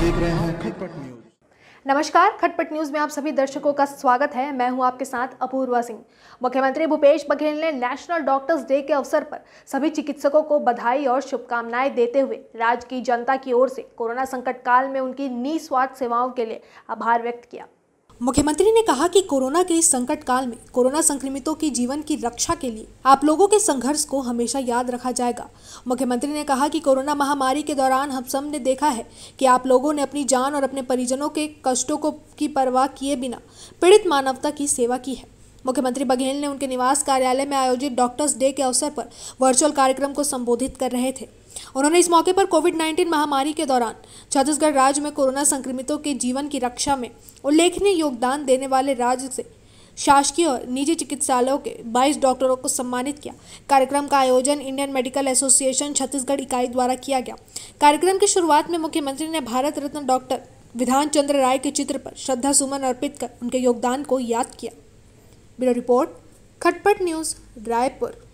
देख रहे हैं खटपट न्यूज नमस्कार खटपट न्यूज में आप सभी दर्शकों का स्वागत है मैं हूं आपके साथ अपूर्वा सिंह मुख्यमंत्री भूपेश बघेल ने नेशनल डॉक्टर्स डे के अवसर पर सभी चिकित्सकों को बधाई और शुभकामनाएं देते हुए राज्य की जनता की ओर से कोरोना संकट काल में उनकी निस्वार्थ सेवाओं के लिए आभार व्यक्त किया मुख्यमंत्री ने कहा कि कोरोना के इस संकट काल में कोरोना संक्रमितों के जीवन की रक्षा के लिए आप लोगों के संघर्ष को हमेशा याद रखा जाएगा मुख्यमंत्री ने कहा कि कोरोना महामारी के दौरान हम सब ने देखा है कि आप लोगों ने अपनी जान और अपने परिजनों के कष्टों को की परवाह किए बिना पीड़ित मानवता की सेवा की है मुख्यमंत्री बघेल ने उनके निवास कार्यालय में आयोजित डॉक्टर्स डे के अवसर पर वर्चुअल कार्यक्रम को संबोधित कर रहे थे उन्होंने इस मौके पर कोविड 19 महामारी के दौरान छत्तीसगढ़ राज्य में कोरोना संक्रमितों के जीवन की रक्षा में उल्लेखनीय योगदान देने वाले राज्य से शासकीय और निजी चिकित्सालयों के 22 डॉक्टरों को सम्मानित किया कार्यक्रम का आयोजन इंडियन मेडिकल एसोसिएशन छत्तीसगढ़ इकाई द्वारा किया गया कार्यक्रम की शुरुआत में मुख्यमंत्री ने भारत रत्न डॉक्टर विधान चंद्र राय के चित्र पर श्रद्धा सुमन अर्पित कर उनके योगदान को याद किया bureau report Khatpat news Raipur